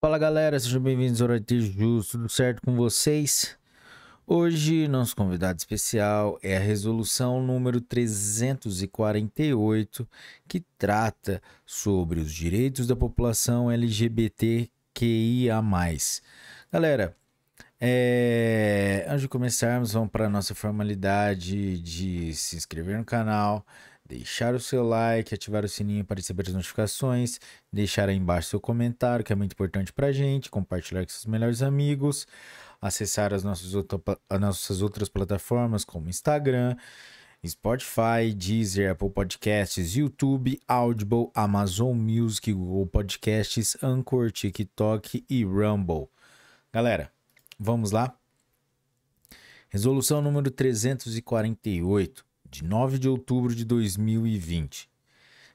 Fala galera, sejam bem-vindos ao Arte Justo, tudo certo com vocês? Hoje, nosso convidado especial é a resolução número 348, que trata sobre os direitos da população LGBTQIA. Galera, é... antes de começarmos, vamos para a nossa formalidade de se inscrever no canal, deixar o seu like, ativar o sininho para receber as notificações, deixar aí embaixo seu comentário, que é muito importante para a gente, compartilhar com seus melhores amigos, acessar as nossas, outra, as nossas outras plataformas como Instagram, Spotify, Deezer, Apple Podcasts, YouTube, Audible, Amazon Music, Google Podcasts, Anchor, TikTok e Rumble. Galera, vamos lá? Resolução número 348 de 9 de outubro de 2020,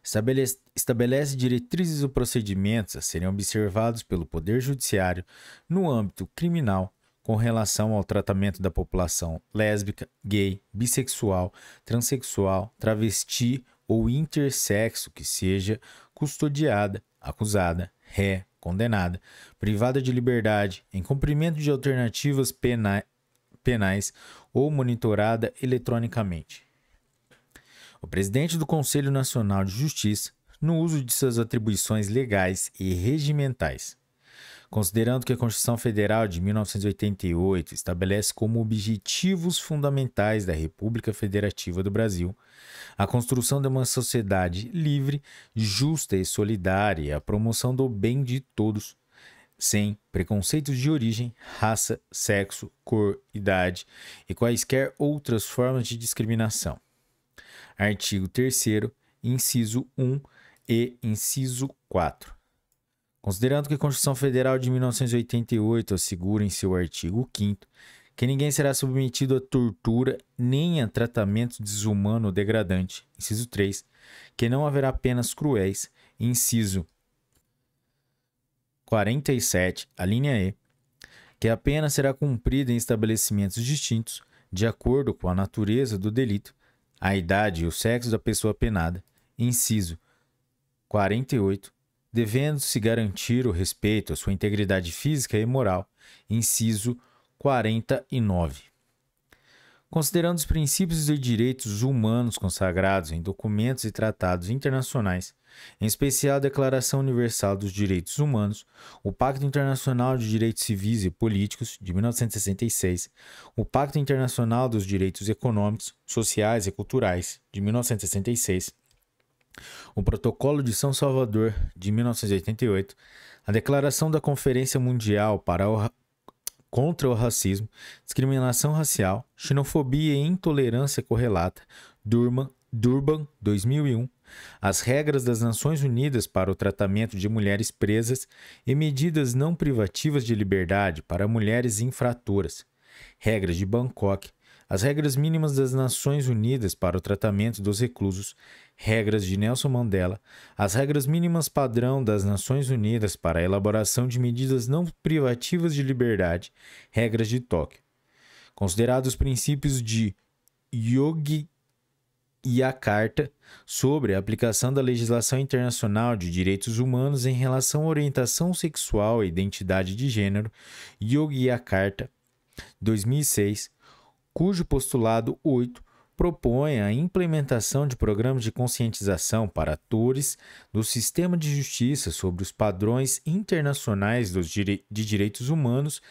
estabelece, estabelece diretrizes e procedimentos a serem observados pelo Poder Judiciário no âmbito criminal com relação ao tratamento da população lésbica, gay, bissexual, transexual, travesti ou intersexo que seja custodiada, acusada, ré, condenada, privada de liberdade, em cumprimento de alternativas pena penais ou monitorada eletronicamente o presidente do Conselho Nacional de Justiça no uso de suas atribuições legais e regimentais. Considerando que a Constituição Federal de 1988 estabelece como objetivos fundamentais da República Federativa do Brasil a construção de uma sociedade livre, justa e solidária, e a promoção do bem de todos, sem preconceitos de origem, raça, sexo, cor, idade e quaisquer outras formas de discriminação artigo 3 inciso 1 e inciso 4. Considerando que a Constituição Federal de 1988 assegura em seu artigo 5 que ninguém será submetido a tortura nem a tratamento desumano ou degradante, inciso 3, que não haverá penas cruéis, inciso 47, a linha E, que a pena será cumprida em estabelecimentos distintos, de acordo com a natureza do delito, a idade e o sexo da pessoa penada. Inciso 48. Devendo-se garantir o respeito à sua integridade física e moral. Inciso 49. Considerando os princípios e direitos humanos consagrados em documentos e tratados internacionais, em especial a Declaração Universal dos Direitos Humanos, o Pacto Internacional de Direitos Civis e Políticos de 1966, o Pacto Internacional dos Direitos Econômicos, Sociais e Culturais de 1966, o Protocolo de São Salvador de 1988, a Declaração da Conferência Mundial para o contra o racismo, discriminação racial, xenofobia e intolerância correlata, Durban, Durban 2001, as regras das Nações Unidas para o tratamento de mulheres presas e medidas não privativas de liberdade para mulheres infratoras, regras de Bangkok, as regras mínimas das Nações Unidas para o tratamento dos reclusos, regras de Nelson Mandela, as regras mínimas padrão das Nações Unidas para a elaboração de medidas não privativas de liberdade, regras de Tóquio. Considerados os princípios de Yogi e a Carta sobre a aplicação da legislação internacional de direitos humanos em relação à orientação sexual e identidade de gênero, Yogya Carta, 2006, cujo postulado 8 propõe a implementação de programas de conscientização para atores do sistema de justiça sobre os padrões internacionais dos de direitos humanos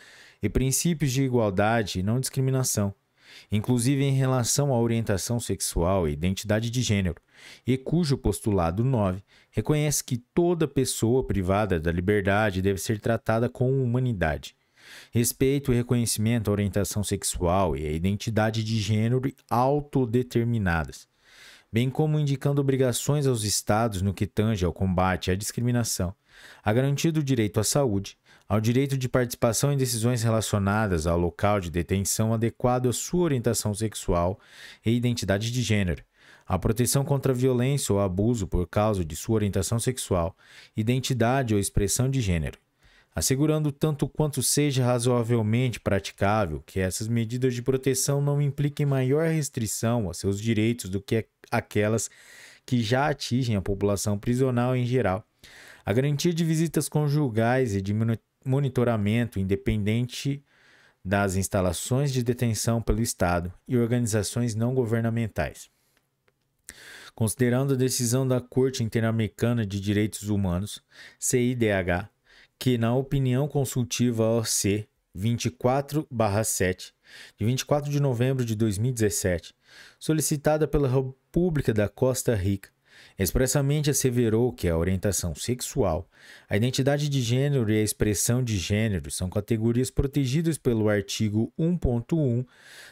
e princípios de igualdade e não discriminação inclusive em relação à orientação sexual e identidade de gênero, e cujo postulado 9 reconhece que toda pessoa privada da liberdade deve ser tratada com humanidade. Respeito e reconhecimento à orientação sexual e à identidade de gênero autodeterminadas, bem como indicando obrigações aos Estados no que tange ao combate à discriminação, a garantia do direito à saúde, ao direito de participação em decisões relacionadas ao local de detenção adequado à sua orientação sexual e identidade de gênero, à proteção contra violência ou abuso por causa de sua orientação sexual, identidade ou expressão de gênero, assegurando tanto quanto seja razoavelmente praticável que essas medidas de proteção não impliquem maior restrição a seus direitos do que aquelas que já atingem a população prisional em geral, a garantia de visitas conjugais e diminu monitoramento independente das instalações de detenção pelo Estado e organizações não governamentais. Considerando a decisão da Corte Interamericana de Direitos Humanos, CIDH, que na opinião consultiva OC 24/7 de 24 de novembro de 2017, solicitada pela República da Costa Rica, expressamente asseverou que a orientação sexual, a identidade de gênero e a expressão de gênero são categorias protegidas pelo artigo 1.1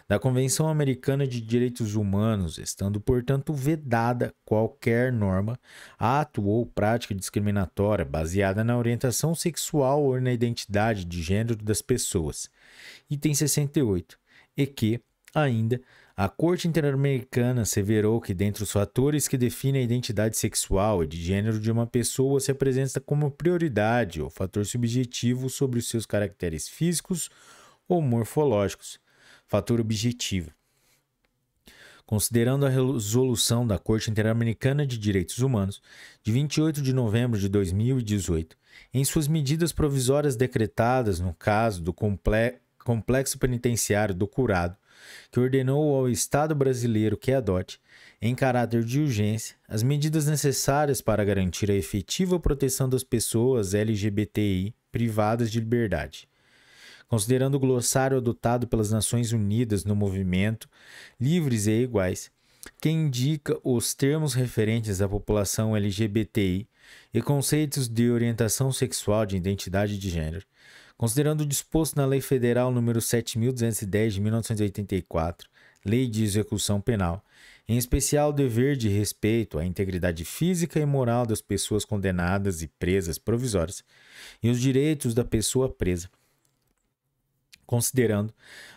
da Convenção Americana de Direitos Humanos, estando, portanto, vedada qualquer norma, ato ou prática discriminatória baseada na orientação sexual ou na identidade de gênero das pessoas. Item 68. E que, ainda, a Corte Interamericana severou que, dentre os fatores que definem a identidade sexual e de gênero de uma pessoa, se apresenta como prioridade ou fator subjetivo sobre os seus caracteres físicos ou morfológicos, fator objetivo. Considerando a resolução da Corte Interamericana de Direitos Humanos de 28 de novembro de 2018, em suas medidas provisórias decretadas no caso do complexo penitenciário do curado, que ordenou ao Estado brasileiro que é adote, em caráter de urgência, as medidas necessárias para garantir a efetiva proteção das pessoas LGBTI privadas de liberdade. Considerando o glossário adotado pelas Nações Unidas no movimento Livres e Iguais, que indica os termos referentes à população LGBTI e conceitos de orientação sexual de identidade de gênero, Considerando o disposto na Lei Federal nº 7210 de 1984, Lei de Execução Penal, em especial o dever de respeito à integridade física e moral das pessoas condenadas e presas provisórias e os direitos da pessoa presa. Considerando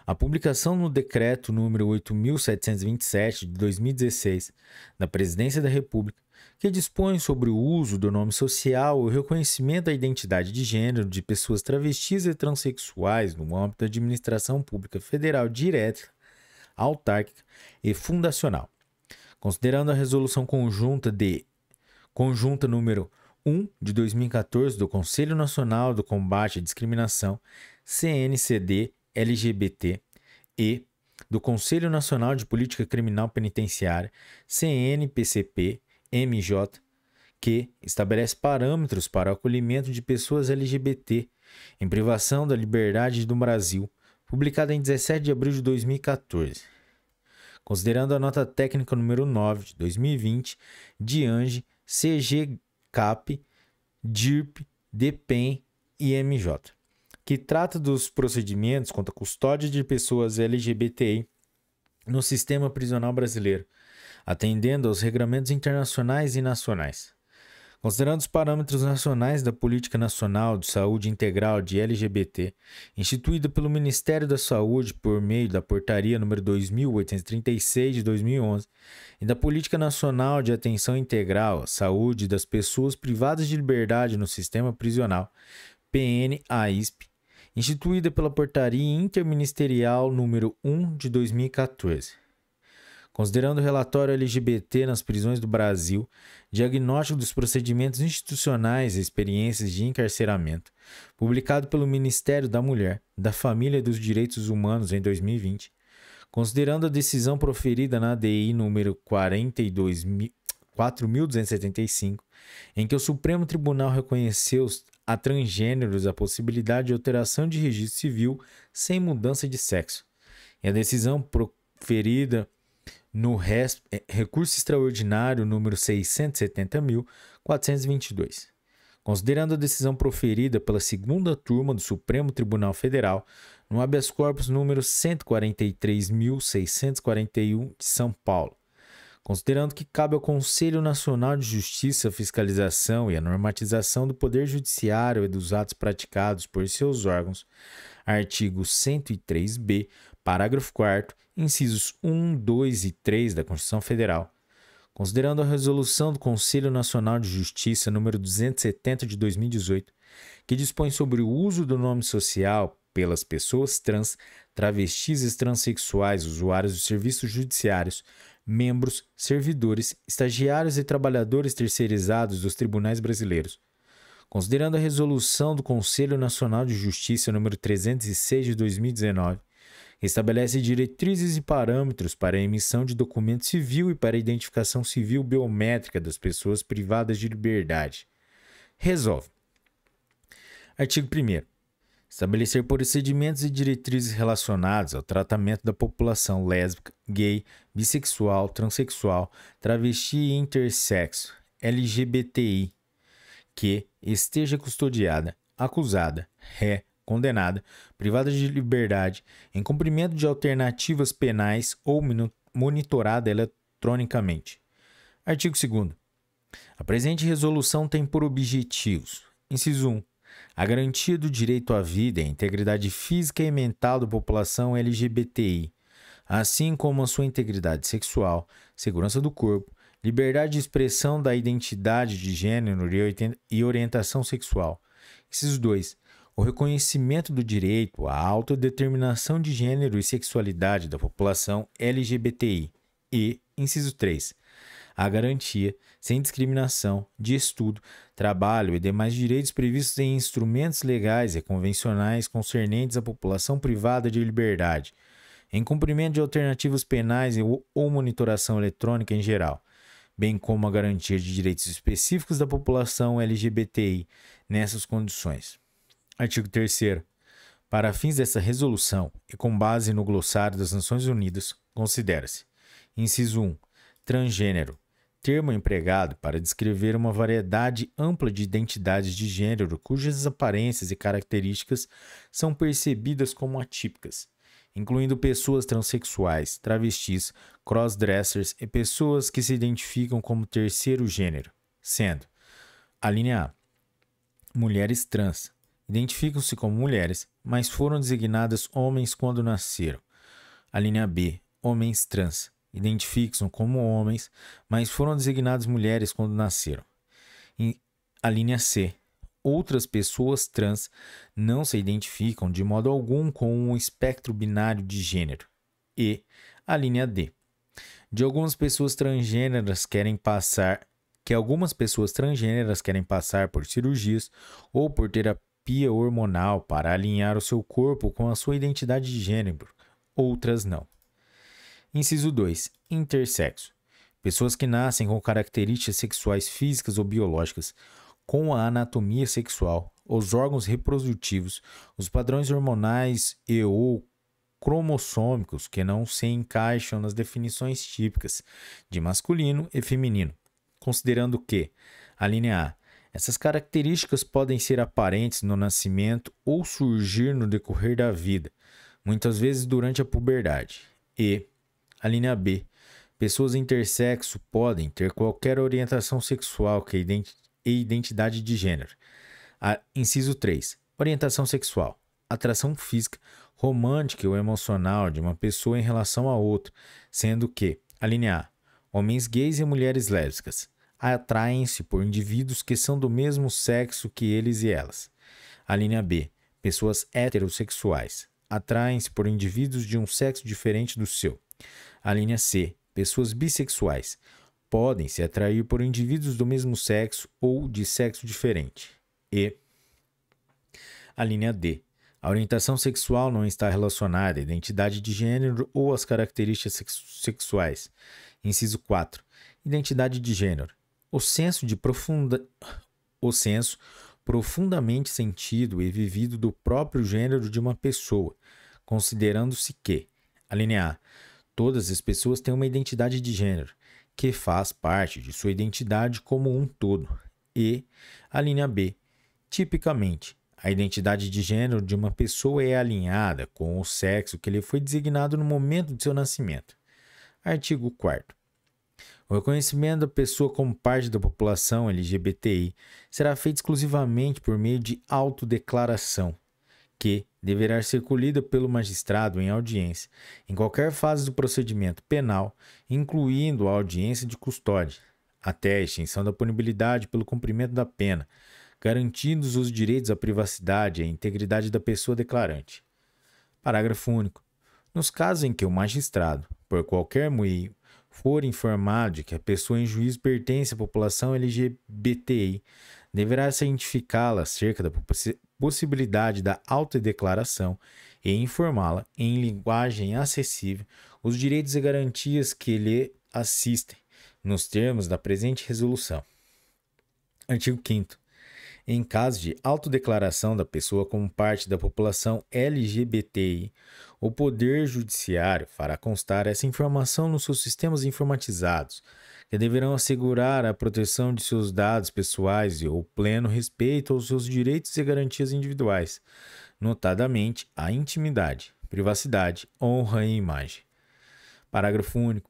a publicação no decreto nº 8727 de 2016 da Presidência da República que dispõe sobre o uso do nome social e o reconhecimento da identidade de gênero de pessoas travestis e transexuais no âmbito da administração pública federal direta, autárquica e fundacional. Considerando a resolução conjunta de conjunta número 1 de 2014 do Conselho Nacional do Combate à Discriminação, CNCD LGBT e do Conselho Nacional de Política Criminal Penitenciária, CNPCP, MJ, que estabelece parâmetros para o acolhimento de pessoas LGBT em privação da liberdade do Brasil, publicada em 17 de abril de 2014. Considerando a nota técnica número 9 de 2020 de ANGE, CG, CAP, DIRP, DPEM e MJ, que trata dos procedimentos contra a custódia de pessoas LGBTI no sistema prisional brasileiro, atendendo aos regramentos internacionais e nacionais. Considerando os parâmetros nacionais da Política Nacional de Saúde Integral de LGBT, instituída pelo Ministério da Saúde por meio da Portaria nº 2836 de 2011 e da Política Nacional de Atenção Integral à Saúde das Pessoas Privadas de Liberdade no Sistema Prisional, PNAISP, instituída pela Portaria Interministerial nº 1 de 2014. Considerando o relatório LGBT nas prisões do Brasil, diagnóstico dos procedimentos institucionais e experiências de encarceramento, publicado pelo Ministério da Mulher, da Família e dos Direitos Humanos em 2020, considerando a decisão proferida na ADI número 4.275, em que o Supremo Tribunal reconheceu a transgêneros a possibilidade de alteração de registro civil sem mudança de sexo. E a decisão proferida no é, recurso extraordinário número 670.422. Considerando a decisão proferida pela segunda turma do Supremo Tribunal Federal no habeas corpus número 143.641 de São Paulo, considerando que cabe ao Conselho Nacional de Justiça a fiscalização e a normatização do poder judiciário e dos atos praticados por seus órgãos, artigo 103-B, parágrafo 4 incisos 1, 2 e 3 da Constituição Federal, considerando a resolução do Conselho Nacional de Justiça número 270 de 2018, que dispõe sobre o uso do nome social pelas pessoas trans, travestis e transexuais, usuários dos serviços judiciários, membros, servidores, estagiários e trabalhadores terceirizados dos tribunais brasileiros. Considerando a resolução do Conselho Nacional de Justiça número 306 de 2019, Estabelece diretrizes e parâmetros para a emissão de documento civil e para a identificação civil biométrica das pessoas privadas de liberdade. Resolve. Artigo 1. Estabelecer procedimentos e diretrizes relacionados ao tratamento da população lésbica, gay, bissexual, transexual, travesti e intersexo, LGBTI, que esteja custodiada, acusada, ré, condenada, privada de liberdade, em cumprimento de alternativas penais ou monitorada eletronicamente. Artigo 2. A presente resolução tem por objetivos: inciso 1. A garantia do direito à vida e à integridade física e mental da população LGBTI, assim como a sua integridade sexual, segurança do corpo, liberdade de expressão da identidade de gênero e orientação sexual. Inciso 2. O reconhecimento do direito à autodeterminação de gênero e sexualidade da população LGBTI e, inciso 3, a garantia, sem discriminação, de estudo, trabalho e demais direitos previstos em instrumentos legais e convencionais concernentes à população privada de liberdade, em cumprimento de alternativas penais ou monitoração eletrônica em geral bem como a garantia de direitos específicos da população LGBTI nessas condições. Artigo 3 Para fins dessa resolução e com base no glossário das Nações Unidas, considera-se: inciso 1. Transgênero termo empregado para descrever uma variedade ampla de identidades de gênero cujas aparências e características são percebidas como atípicas, incluindo pessoas transexuais, travestis, crossdressers e pessoas que se identificam como terceiro gênero, sendo a linha A mulheres trans, identificam-se como mulheres, mas foram designadas homens quando nasceram. A linha B, homens trans, identificam-se como homens, mas foram designadas mulheres quando nasceram. E a linha C, outras pessoas trans não se identificam de modo algum com um espectro binário de gênero. E a linha D. De algumas pessoas transgêneras querem passar que algumas pessoas transgêneras querem passar por cirurgias ou por terapia terapia hormonal para alinhar o seu corpo com a sua identidade de gênero, outras não. Inciso 2. Intersexo. Pessoas que nascem com características sexuais físicas ou biológicas, com a anatomia sexual, os órgãos reprodutivos, os padrões hormonais e ou cromossômicos que não se encaixam nas definições típicas de masculino e feminino, considerando que, a linha A, essas características podem ser aparentes no nascimento ou surgir no decorrer da vida, muitas vezes durante a puberdade. E, a linha B, pessoas intersexo podem ter qualquer orientação sexual que e identidade de gênero. A, inciso 3. Orientação sexual. Atração física, romântica ou emocional de uma pessoa em relação a outra, sendo que, a linha A, homens gays e mulheres lésbicas atraem-se por indivíduos que são do mesmo sexo que eles e elas. A linha B. Pessoas heterossexuais atraem-se por indivíduos de um sexo diferente do seu. A linha C. Pessoas bissexuais podem se atrair por indivíduos do mesmo sexo ou de sexo diferente. E a linha D. A orientação sexual não está relacionada à identidade de gênero ou às características sexuais. Inciso 4. Identidade de gênero o senso de profunda o senso profundamente sentido e vivido do próprio gênero de uma pessoa, considerando-se que, alínea A, todas as pessoas têm uma identidade de gênero, que faz parte de sua identidade como um todo, e, alínea B, tipicamente, a identidade de gênero de uma pessoa é alinhada com o sexo que lhe foi designado no momento de seu nascimento. Artigo 4 o reconhecimento da pessoa como parte da população LGBTI será feito exclusivamente por meio de autodeclaração, que deverá ser colhida pelo magistrado em audiência, em qualquer fase do procedimento penal, incluindo a audiência de custódia, até a extinção da punibilidade pelo cumprimento da pena, garantindo os direitos à privacidade e à integridade da pessoa declarante. Parágrafo único. Nos casos em que o magistrado, por qualquer meio, for informado de que a pessoa em juízo pertence à população LGBTI, deverá cientificá-la acerca da possibilidade da autodeclaração e informá-la, em linguagem acessível, os direitos e garantias que lhe assistem, nos termos da presente resolução. Artigo 5. Em caso de autodeclaração da pessoa como parte da população LGBTI, o Poder Judiciário fará constar essa informação nos seus sistemas informatizados, que deverão assegurar a proteção de seus dados pessoais e o pleno respeito aos seus direitos e garantias individuais, notadamente a intimidade, privacidade, honra e imagem. Parágrafo único.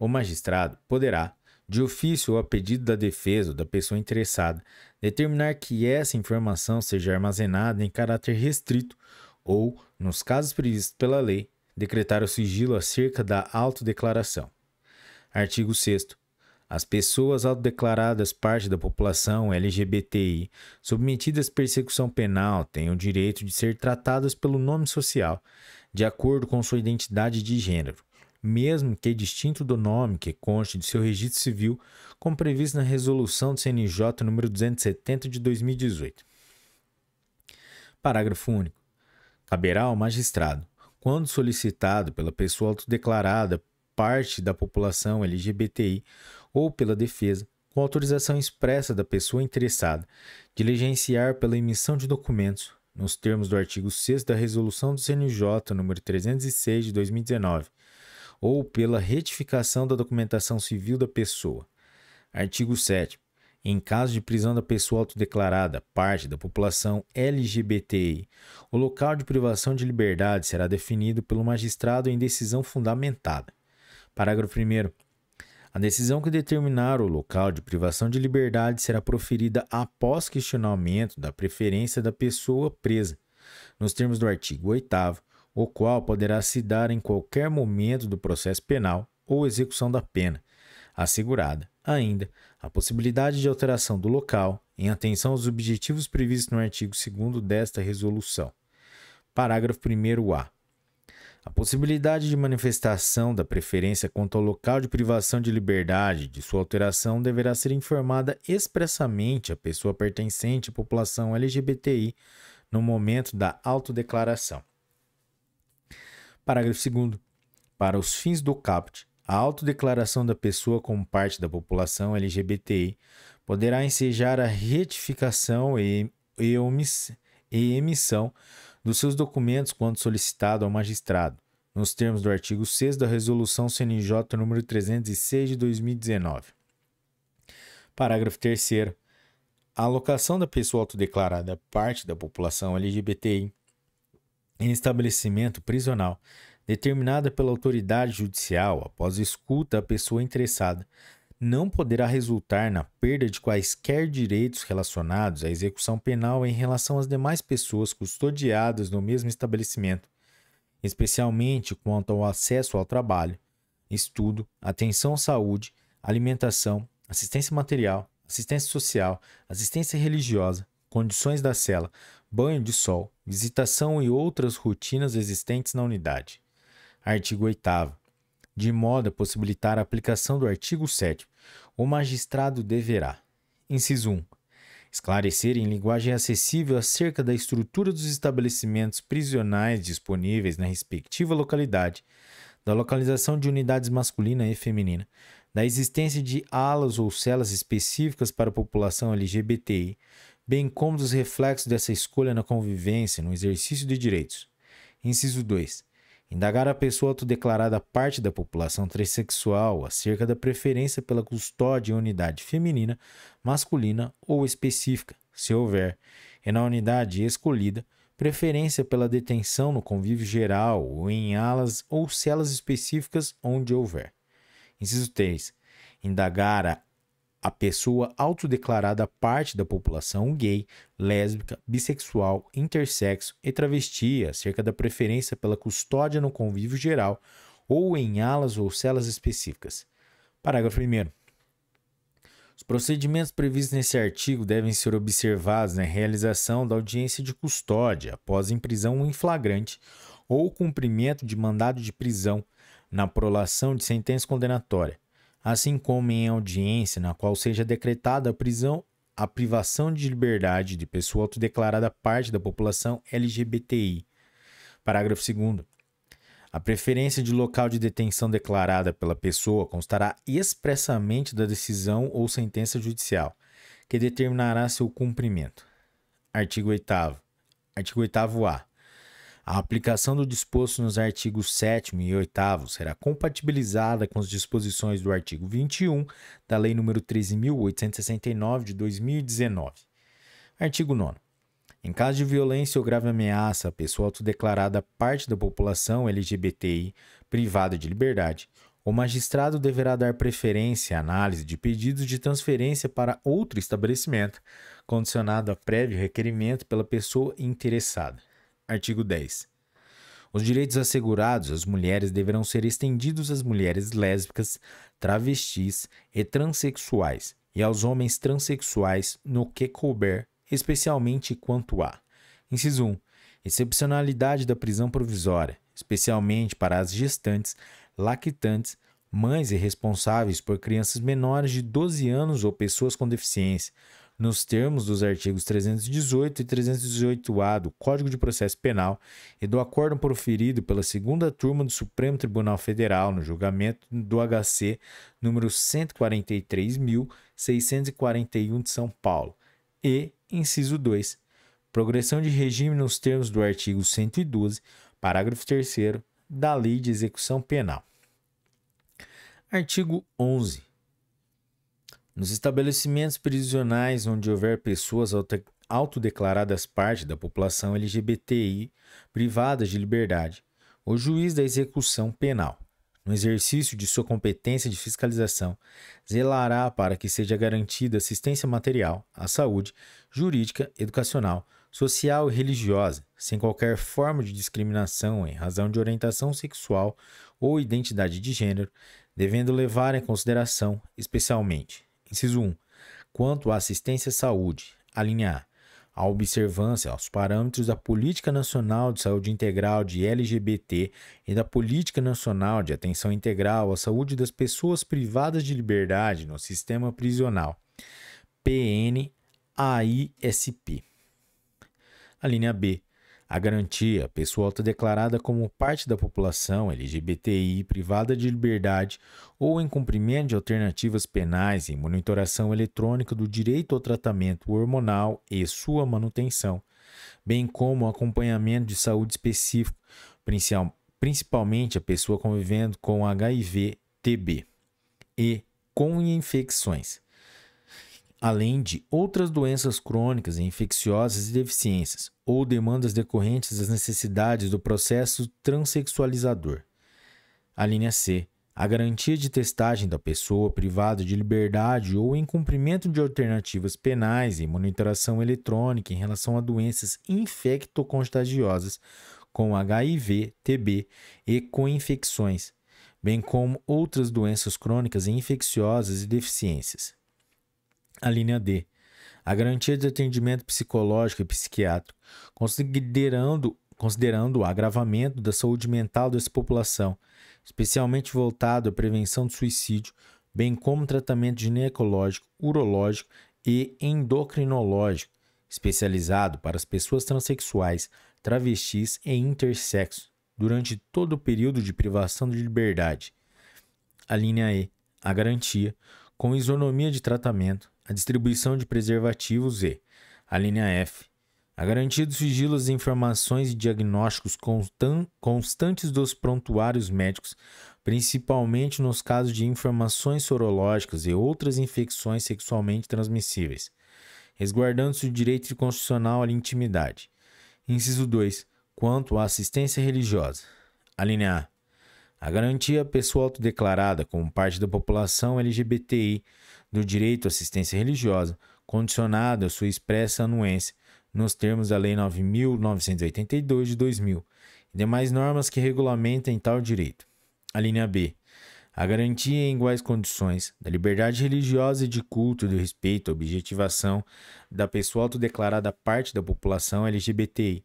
O magistrado poderá, de ofício ou a pedido da defesa ou da pessoa interessada, determinar que essa informação seja armazenada em caráter restrito ou, nos casos previstos pela lei, decretar o sigilo acerca da autodeclaração. Artigo 6. As pessoas autodeclaradas parte da população LGBTI submetidas à persecução penal têm o direito de ser tratadas pelo nome social, de acordo com sua identidade de gênero, mesmo que distinto do nome que conste de seu registro civil, como previsto na Resolução do CNJ nº 270 de 2018. Parágrafo único. Caberá ao magistrado, quando solicitado pela pessoa autodeclarada parte da população LGBTI ou pela defesa, com autorização expressa da pessoa interessada, diligenciar pela emissão de documentos, nos termos do artigo 6 da Resolução do CNJ nº 306 de 2019, ou pela retificação da documentação civil da pessoa. Artigo 7 em caso de prisão da pessoa autodeclarada, parte da população LGBTI. O local de privação de liberdade será definido pelo magistrado em decisão fundamentada. Parágrafo 1. A decisão que determinar o local de privação de liberdade será proferida após questionamento da preferência da pessoa presa, nos termos do artigo 8, o qual poderá se dar em qualquer momento do processo penal ou execução da pena assegurada ainda a possibilidade de alteração do local em atenção aos objetivos previstos no artigo 2 desta resolução. Parágrafo 1a. A possibilidade de manifestação da preferência quanto ao local de privação de liberdade de sua alteração deverá ser informada expressamente à pessoa pertencente à população LGBTI no momento da autodeclaração. Parágrafo 2. Para os fins do CAPT, a autodeclaração da pessoa como parte da população LGBTI poderá ensejar a retificação e, e, omiss, e emissão dos seus documentos quando solicitado ao magistrado, nos termos do artigo 6 da Resolução CNJ nº 306 de 2019. Parágrafo 3 A alocação da pessoa autodeclarada parte da população LGBTI em estabelecimento prisional determinada pela autoridade judicial após escuta à pessoa interessada, não poderá resultar na perda de quaisquer direitos relacionados à execução penal em relação às demais pessoas custodiadas no mesmo estabelecimento, especialmente quanto ao acesso ao trabalho, estudo, atenção à saúde, alimentação, assistência material, assistência social, assistência religiosa, condições da cela, banho de sol, visitação e outras rotinas existentes na unidade. Artigo 8. De modo a possibilitar a aplicação do artigo 7, o magistrado deverá: inciso 1. Esclarecer em linguagem acessível acerca da estrutura dos estabelecimentos prisionais disponíveis na respectiva localidade, da localização de unidades masculina e feminina, da existência de alas ou celas específicas para a população LGBTI, bem como dos reflexos dessa escolha na convivência, no exercício de direitos. Inciso 2 Indagar a pessoa autodeclarada parte da população transexual acerca da preferência pela custódia em unidade feminina, masculina ou específica, se houver, e é na unidade escolhida, preferência pela detenção no convívio geral ou em alas ou celas específicas onde houver. Inciso 3. Indagar a a pessoa autodeclarada parte da população gay, lésbica, bissexual, intersexo e travesti acerca da preferência pela custódia no convívio geral ou em alas ou celas específicas. Parágrafo 1. Os procedimentos previstos nesse artigo devem ser observados na realização da audiência de custódia após imprisão em flagrante ou cumprimento de mandado de prisão na prolação de sentença condenatória assim como em audiência na qual seja decretada a prisão, a privação de liberdade de pessoa autodeclarada parte da população LGBTI. Parágrafo 2. A preferência de local de detenção declarada pela pessoa constará expressamente da decisão ou sentença judicial, que determinará seu cumprimento. Artigo 8. Artigo 8 A. A aplicação do disposto nos artigos 7 e 8 será compatibilizada com as disposições do artigo 21 da Lei nº 13.869 de 2019. Artigo 9. Em caso de violência ou grave ameaça, a pessoa autodeclarada parte da população LGBTI privada de liberdade, o magistrado deverá dar preferência à análise de pedidos de transferência para outro estabelecimento, condicionado a prévio requerimento pela pessoa interessada. Artigo 10. Os direitos assegurados às mulheres deverão ser estendidos às mulheres lésbicas, travestis e transexuais e aos homens transexuais no que couber, especialmente quanto a: inciso 1. Excepcionalidade da prisão provisória, especialmente para as gestantes, lactantes, mães e responsáveis por crianças menores de 12 anos ou pessoas com deficiência, nos termos dos artigos 318 e 318-A do Código de Processo Penal e do acórdão proferido pela segunda turma do Supremo Tribunal Federal no julgamento do HC número 143.641 de São Paulo e, inciso 2, progressão de regime nos termos do artigo 112, parágrafo 3 da Lei de Execução Penal. Artigo 11 nos estabelecimentos prisionais onde houver pessoas autodeclaradas parte da população LGBTI privadas de liberdade, o juiz da execução penal, no exercício de sua competência de fiscalização, zelará para que seja garantida assistência material à saúde, jurídica, educacional, social e religiosa, sem qualquer forma de discriminação em razão de orientação sexual ou identidade de gênero, devendo levar em consideração, especialmente, Inciso 1. Quanto à assistência à saúde, alinhar a observância aos parâmetros da Política Nacional de Saúde Integral de LGBT e da Política Nacional de Atenção Integral à Saúde das Pessoas Privadas de Liberdade no Sistema Prisional, PNAISP. A linha B. A garantia, pessoa autodeclarada como parte da população LGBTI privada de liberdade ou em cumprimento de alternativas penais e monitoração eletrônica do direito ao tratamento hormonal e sua manutenção, bem como acompanhamento de saúde específico, principalmente a pessoa convivendo com HIV, TB e com infecções além de outras doenças crônicas, infecciosas e deficiências, ou demandas decorrentes das necessidades do processo transexualizador. A linha C. A garantia de testagem da pessoa privada de liberdade ou em cumprimento de alternativas penais e monitoração eletrônica em relação a doenças infectocontagiosas, com HIV, TB e com infecções, bem como outras doenças crônicas e infecciosas e deficiências. A linha D. A garantia de atendimento psicológico e psiquiátrico, considerando, considerando o agravamento da saúde mental dessa população, especialmente voltado à prevenção do suicídio, bem como tratamento ginecológico, urológico e endocrinológico, especializado para as pessoas transexuais, travestis e intersexo, durante todo o período de privação de liberdade. A linha E, a garantia, com isonomia de tratamento, a distribuição de preservativos e, a linha F, a garantia do sigilo às informações e diagnósticos constantes dos prontuários médicos, principalmente nos casos de informações sorológicas e outras infecções sexualmente transmissíveis, resguardando-se o direito constitucional à intimidade. Inciso 2. Quanto à assistência religiosa. A linha A. A garantia pessoal autodeclarada como parte da população LGBTI do direito à assistência religiosa, condicionada à sua expressa anuência nos termos da Lei 9.982 de 2000 e demais normas que regulamentem tal direito. A linha B. A garantia em iguais condições da liberdade religiosa e de culto e do respeito à objetivação da pessoa autodeclarada parte da população LGBTI,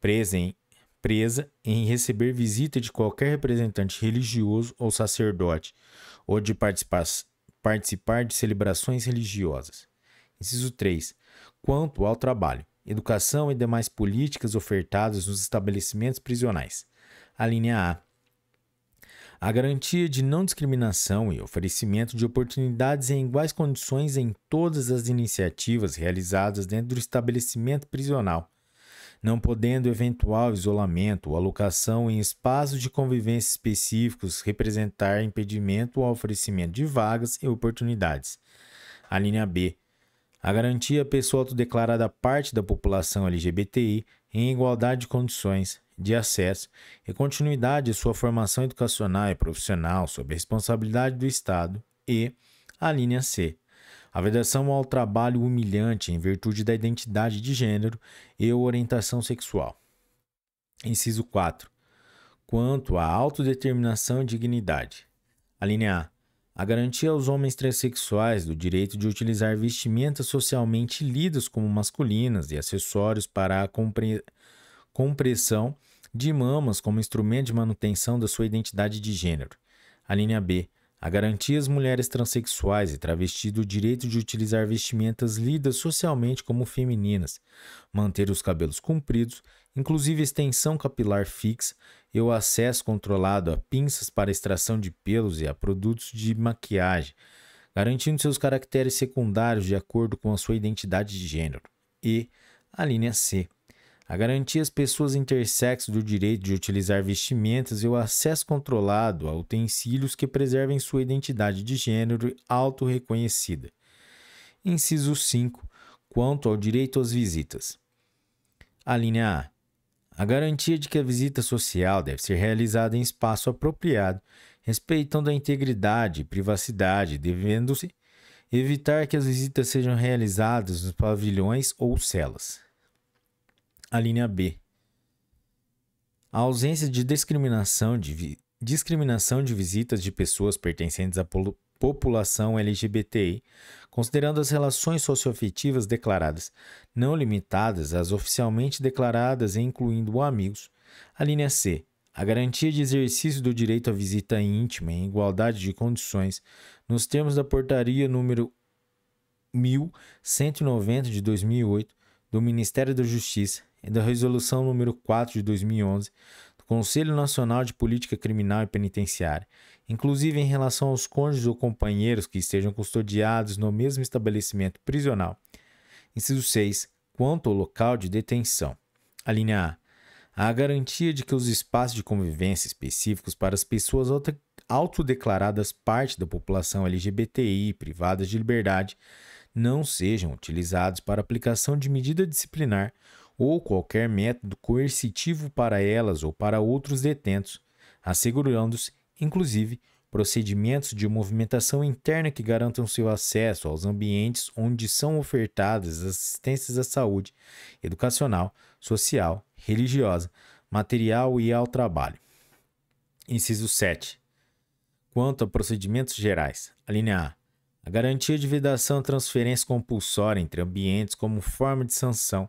presa em presa em receber visita de qualquer representante religioso ou sacerdote, ou de participar, participar de celebrações religiosas. Inciso 3. Quanto ao trabalho, educação e demais políticas ofertadas nos estabelecimentos prisionais. A linha A. A garantia de não discriminação e oferecimento de oportunidades em iguais condições em todas as iniciativas realizadas dentro do estabelecimento prisional não podendo eventual isolamento ou alocação em espaços de convivência específicos representar impedimento ao oferecimento de vagas e oportunidades. A linha B. A garantia pessoal pessoa autodeclarada parte da população LGBTI em igualdade de condições de acesso e continuidade de sua formação educacional e profissional sob a responsabilidade do Estado e a linha C a vedação ao trabalho humilhante em virtude da identidade de gênero e orientação sexual. Inciso 4. Quanto à autodeterminação e dignidade. Alínea A. A garantia aos homens transexuais do direito de utilizar vestimentas socialmente lidas como masculinas e acessórios para a compre... compressão de mamas como instrumento de manutenção da sua identidade de gênero. A linha B a garantia às mulheres transexuais e travestis do direito de utilizar vestimentas lidas socialmente como femininas, manter os cabelos compridos, inclusive extensão capilar fixa e o acesso controlado a pinças para extração de pelos e a produtos de maquiagem, garantindo seus caracteres secundários de acordo com a sua identidade de gênero. E a linha C a garantia às pessoas intersexo do direito de utilizar vestimentas e o acesso controlado a utensílios que preservem sua identidade de gênero autorreconhecida. Inciso 5. Quanto ao direito às visitas. A linha A. A garantia de que a visita social deve ser realizada em espaço apropriado, respeitando a integridade e privacidade, devendo-se evitar que as visitas sejam realizadas nos pavilhões ou celas. A linha B. A ausência de discriminação de, discriminação de visitas de pessoas pertencentes à população LGBTI, considerando as relações socioafetivas declaradas não limitadas às oficialmente declaradas e incluindo amigos. A linha C. A garantia de exercício do direito à visita íntima em igualdade de condições, nos termos da portaria número 1190 de 2008 do Ministério da Justiça, é da Resolução número 4 de 2011 do Conselho Nacional de Política Criminal e Penitenciária, inclusive em relação aos cônjuges ou companheiros que estejam custodiados no mesmo estabelecimento prisional. Inciso 6. Quanto ao local de detenção. A linha A. Há garantia de que os espaços de convivência específicos para as pessoas autodeclaradas parte da população LGBTI privadas de liberdade não sejam utilizados para aplicação de medida disciplinar ou qualquer método coercitivo para elas ou para outros detentos, assegurando-se, inclusive, procedimentos de movimentação interna que garantam seu acesso aos ambientes onde são ofertadas assistências à saúde, educacional, social, religiosa, material e ao trabalho. Inciso 7. Quanto a procedimentos gerais, alínea A. A garantia de vedação à transferência compulsória entre ambientes como forma de sanção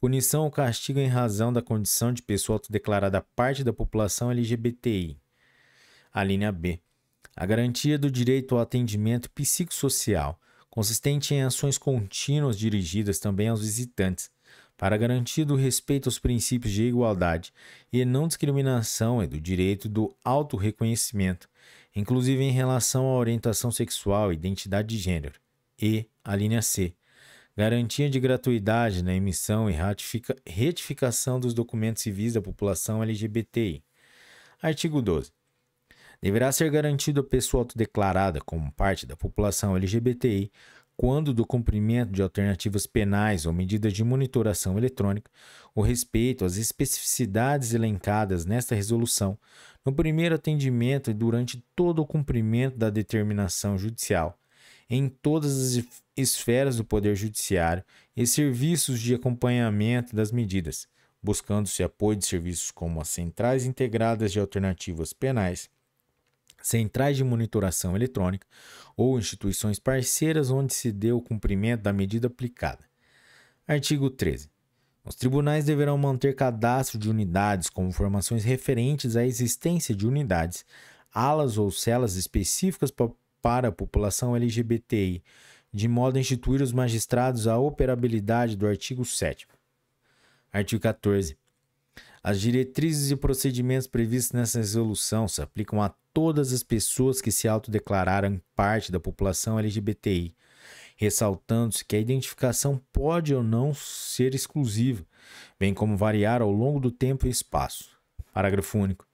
Punição ou castigo em razão da condição de pessoa autodeclarada parte da população LGBTI. A linha B. A garantia do direito ao atendimento psicossocial, consistente em ações contínuas dirigidas também aos visitantes, para garantia o respeito aos princípios de igualdade e não discriminação e do direito do autorreconhecimento, inclusive em relação à orientação sexual e identidade de gênero. E a linha C garantia de gratuidade na emissão e ratifica, retificação dos documentos civis da população LGBTI. Artigo 12. Deverá ser garantido a pessoa autodeclarada como parte da população LGBTI quando do cumprimento de alternativas penais ou medidas de monitoração eletrônica, o respeito às especificidades elencadas nesta resolução, no primeiro atendimento e durante todo o cumprimento da determinação judicial, em todas as esferas do Poder Judiciário e serviços de acompanhamento das medidas, buscando-se apoio de serviços como as centrais integradas de alternativas penais, centrais de monitoração eletrônica ou instituições parceiras onde se deu o cumprimento da medida aplicada. Artigo 13. Os tribunais deverão manter cadastro de unidades com informações referentes à existência de unidades, alas ou celas específicas para para a população LGBTI, de modo a instituir os magistrados a operabilidade do artigo 7. Artigo 14. As diretrizes e procedimentos previstos nessa resolução se aplicam a todas as pessoas que se autodeclararam parte da população LGBTI, ressaltando-se que a identificação pode ou não ser exclusiva, bem como variar ao longo do tempo e espaço. Parágrafo único.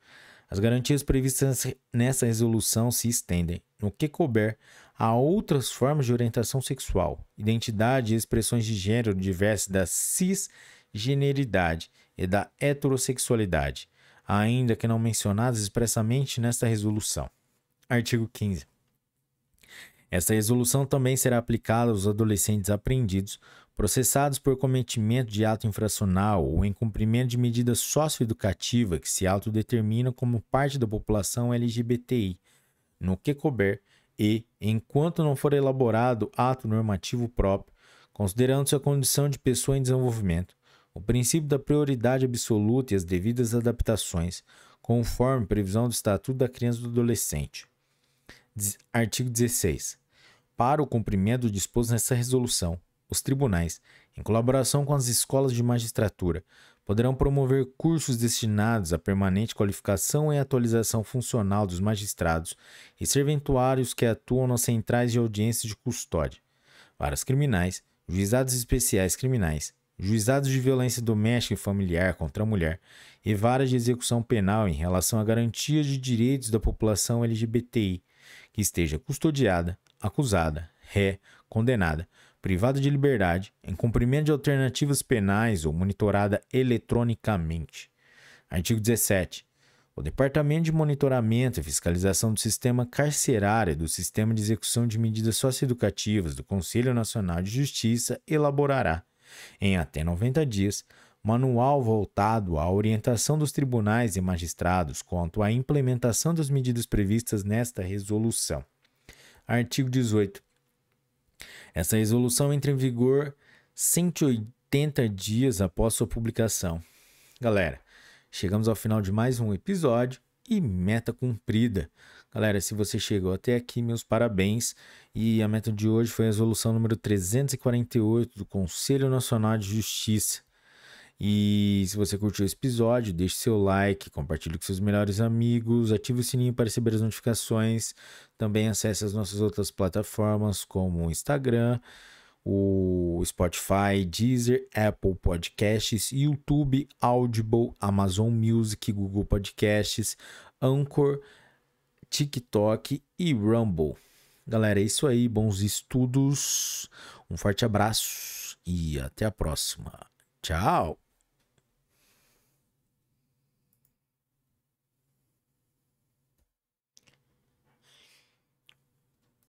As garantias previstas nessa resolução se estendem, no que couber, a outras formas de orientação sexual, identidade e expressões de gênero diversas da cisgeneridade e da heterossexualidade, ainda que não mencionadas expressamente nesta resolução. Artigo 15. Esta resolução também será aplicada aos adolescentes apreendidos processados por cometimento de ato infracional ou incumprimento de medida socioeducativa que se autodetermina como parte da população LGBTI, no que couber, e, enquanto não for elaborado ato normativo próprio, considerando sua condição de pessoa em desenvolvimento, o princípio da prioridade absoluta e as devidas adaptações, conforme previsão do Estatuto da Criança e do Adolescente. Artigo 16. Para o cumprimento disposto nessa resolução, os tribunais, em colaboração com as escolas de magistratura, poderão promover cursos destinados à permanente qualificação e atualização funcional dos magistrados e serventuários que atuam nas centrais de audiência de custódia, varas criminais, juizados especiais criminais, juizados de violência doméstica e familiar contra a mulher e varas de execução penal em relação à garantia de direitos da população LGBTI que esteja custodiada, acusada, ré, condenada privada de liberdade, em cumprimento de alternativas penais ou monitorada eletronicamente. Artigo 17. O Departamento de Monitoramento e Fiscalização do Sistema Carcerário e do Sistema de Execução de Medidas Socioeducativas do Conselho Nacional de Justiça elaborará, em até 90 dias, manual voltado à orientação dos tribunais e magistrados quanto à implementação das medidas previstas nesta resolução. Artigo 18. Essa resolução entra em vigor 180 dias após sua publicação. Galera, chegamos ao final de mais um episódio e meta cumprida. Galera, se você chegou até aqui, meus parabéns. E a meta de hoje foi a resolução número 348 do Conselho Nacional de Justiça. E se você curtiu esse episódio, deixe seu like, compartilhe com seus melhores amigos, ative o sininho para receber as notificações. Também acesse as nossas outras plataformas como o Instagram, o Spotify, Deezer, Apple Podcasts, YouTube, Audible, Amazon Music, Google Podcasts, Anchor, TikTok e Rumble. Galera, é isso aí. Bons estudos. Um forte abraço e até a próxima. Tchau!